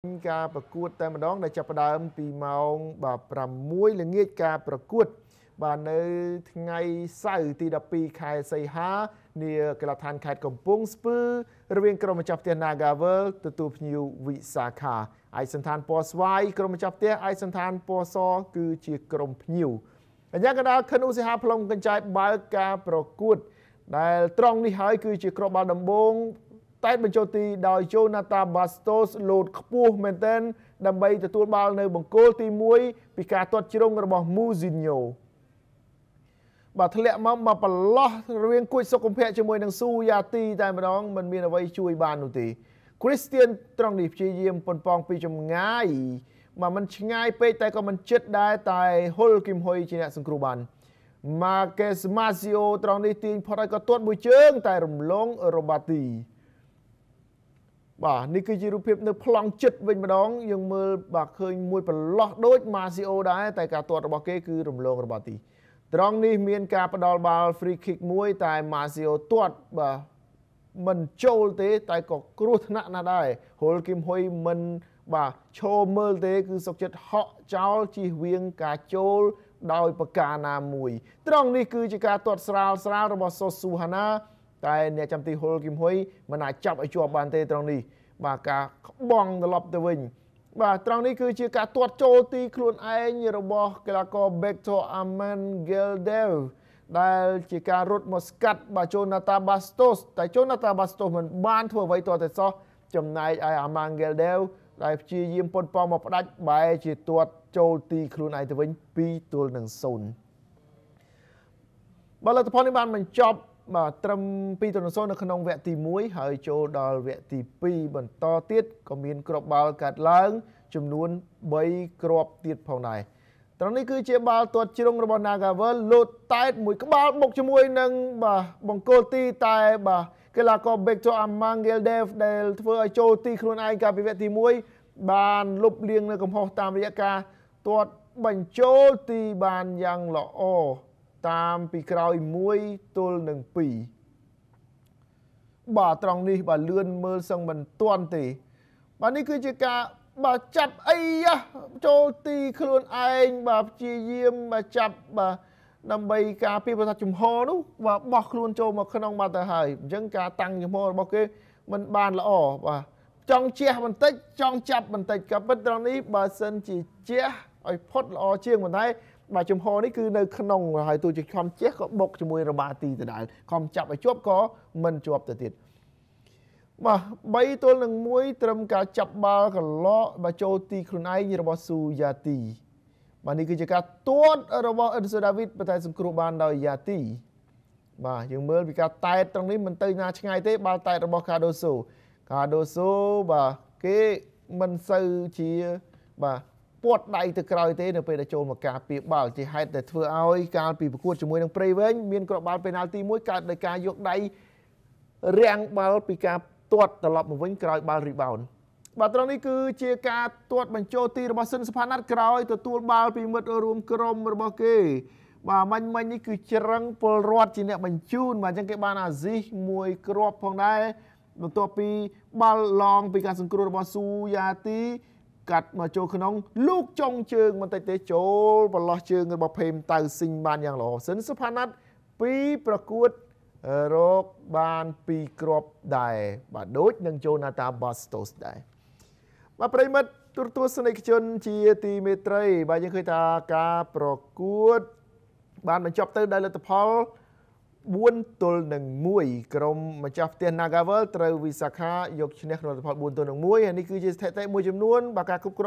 ការប្រកួតតែម្ដងដែលចាប់ផ្ដើមពីម៉ោង6ល្ងាចការប្រកួតបាទនៅថ្ងៃសៅរ៍ទី12ខែសីហានាកីឡដ្ឋានខេត្តកំពង់ស្ពឺរវាងក្រុមម្ចាស់ផ្ទះ Nagavel ទទួលភ្ញៀវវិសាខាឯកសន្តានពណ៌ស្វាយក្រុមម្ចាស់ផ្ទះឯកសន្តានពណ៌សគឺជាក្រុមភ្ញៀវអញ្ញាកដាខនុសិហាផ្លុំកញ្ចែបើកការប្រកួត ដែលត្រង់នេះហើយគឺជាក្របបាល់ដំបូងតែបញ្ចូលទីដោយ Jonathan Bastos លោតខ្ពស់មែនទែនដើម្បីទទួលបាល់នៅ បង្គោលទី1ពីការទាត់ជ្រុងរបស់ Mouzinho បាទធ្លាក់មកមកប្រឡោះរវាងគួចសុកគំភៈជាមួយនឹងស៊ូយ៉ាទីតែម្ដងមិនមានអ្វីជួយបាននោះទេ Christian ត្រង់នេះព្យាយាមប៉ុនប៉ងពីចម្ងាយមកមិនឆ្ងាយពេកតែក៏មិនជិតដែរតែ Hul Kim Hoy ជាអ្នកសង្គ្រោះបាន Marquez Masio ត្រង់នេះទាញផុតហើយក៏ទាត់មួយជើង តែរំលង Robati បាទនេះគឺជារូបភាពនៅប្លង់ចិត្តវិញម្ដងយើងមើលបាទឃើញមួយប្រឡោះដូចម៉ាស៊ីអូដែរតែការទាត់របស់គេ គឺរំលងរបស់ទីត្រង់នេះមានការផ្ដល់បាល់ free kick មួយតែម៉ាស៊ីអូទាត់បាទមិនចូលទេ តែក៏គ្រោះថ្នាក់ណាស់ដែរហុលគឹមហ៊ុយមិនបាទឈោមើលទេគឺសុកចិត្តហក់ចោលជិះវៀងការចូលដោយប្រការណាមួយ ត្រង់នេះគឺជាការទាត់ស្រាលស្រាលរបស់សូស៊ូហាណាតែអ្នកចាំទីហ៊ុលគឹមហ៊ុយមិនអាចចាប់ឲ្យជាប់បានទេត្រង់នេះ បាទការក្បងត្រឡប់ទៅវិញ បាទត្រង់នេះគឺជាការទាត់ចូលទីខ្លួនឯងរបស់ កីឡាករ Victor Aman Gildev ដែល ជាការរត់មកស្កាត់បាទ Jonathan Bastos តែ Jonathan Bastos មិនបាន ធ្វើអ្វីទាល់តែសោះចំណែកឯ Aman Gildev ដែលព្យាយាមពុតប៉ងមកផ្ដាច់បែរជាទាត់ចូលទី ខ្លួនឯងទៅវិញ2ទល់នឹង0បាទលទ្ធផលនេះបានបញ្ចប់បាទត្រឹម2ទល់នឹង0នៅក្នុងវគ្គទី1ហើយចូលដល់វគ្គទី2បន្តទៀតក៏មានក្របបាល់កាត់ឡើងចំនួន3គ្រាប់ទៀតផងដែរត្រង់នេះគឺជាបាល់ទាត់ជ្រុងរបស់ Nagavel លោតតែតមួយក្បាលបុកជាមួយនឹងបាទបង្គោលទីតែបាទកីឡាករ Victor Amangeldev ដែលធ្វើឲ្យចូលទីខ្លួនឯងកាលពីវគ្គទី1បានលុបលាង នៅកំហុសតាមរយៈការទាត់បញ្ចូលទីបានយ៉ាងល្អតាមពីក្រោយ1ទល់នឹង2បាទត្រង់នេះបាទលឿនមើលសឹងមិនទាន់ទេបាទនេះគឺជាការបាទចាប់អីយ៉ាចូលទីខ្លួនឯងបាទព្យាយាមបាទចាប់បាទដើម្បីការពីប្រសាទជំហរនោះបាទបោះខ្លួនចូលមកក្នុងបាទទៅហើយអញ្ចឹងការតាំងជំហររបស់គេมันបានល្អបាទចង់ជះបន្តិចចង់ចាប់បន្តិចក៏ពិតត្រង់នេះបើសិនជាជះឲ្យផុតល្អជាងប៉ុន្តែបាទជំហរនេះគឺនៅក្នុងហើយទូជាខំជះក៏បុកជាមួយរបាទីដដែលខំចាប់ឲ្យជាប់ក៏មិនជាប់ទៅទៀតបាទ3ទល់នឹង1ត្រឹមការចាប់បាល់កន្លោបាទចូលទីខ្លួនឯងរបស់ស៊ូយ៉ាទី បាទនេះគឺជាការទួតរបស់អេដសូដាវីតប៉ុន្តែសង្គ្រោះបានដោយយ៉ាទី បាទយើងមើលពីការតែតត្រង់នេះមិនទៅណាឆ្ងាយទេបាល់តែតរបស់កាដូសូកាដូសូបាទគេមិនសូវជាបាទពាត់ដៃទៅក្រោយទេនៅពេលដែលចូលមកការពារបាល់ជាហេតុដែលធ្វើឲ្យកាលពីប្រកួតជាមួយនឹងព្រៃវែងមានក្របបាល់ពេណាល់ទី1កើតដោយការយកដៃរាំងបាល់ពីការទាត់ត្រឡប់មកវិញក្រោយ បាល់ rebound បាទត្រង់នេះគឺជាការទាត់បញ្ចូលទីរបស់ស៊ិនសុផាណាត់ក្រោយ ទទួលបាល់ពីមិត្តរួមក្រុមរបស់គេ បាទមាញ់មាញ់នេះគឺច្រឹងពលរដ្ឋជាអ្នកបញ្ជូនបាទអញ្ចឹងគេបានអាស៊ីសមួយគ្រាប់ផងដែរបន្ទាប់ពីបាល់ឡង ពីការសង្គ្រោះរបស់ស៊ូយ៉ាទីកាត់មកចូលក្នុងលោកចុងជើងបន្តិចទេចូលប្រឡោះជើងរបស់ភេមតៅស៊ីងបានយ៉ាងល្អសិនសុផាណាត់ពីប្រកួតរកបាន2គ្រាប់ដែរបាទដូចនឹងចូលណាតាបាស្តូសដែរបាទប្រិមិត្តទូរទស្សនិកជនជាទីមេត្រីបាទយើងឃើញថាការប្រកួត បានបញ្ចប់ទៅដោយលទ្ធផល4ទល់នឹង1ក្រុមម្ចាស់ផ្ទះ Nagavel ត្រូវវិសាខាយកឈ្នះក្នុងផល4ទល់នឹង1ហើយនេះគឺជាស្ថិតិមួយចំនួនបើការគ្រប់គ្រង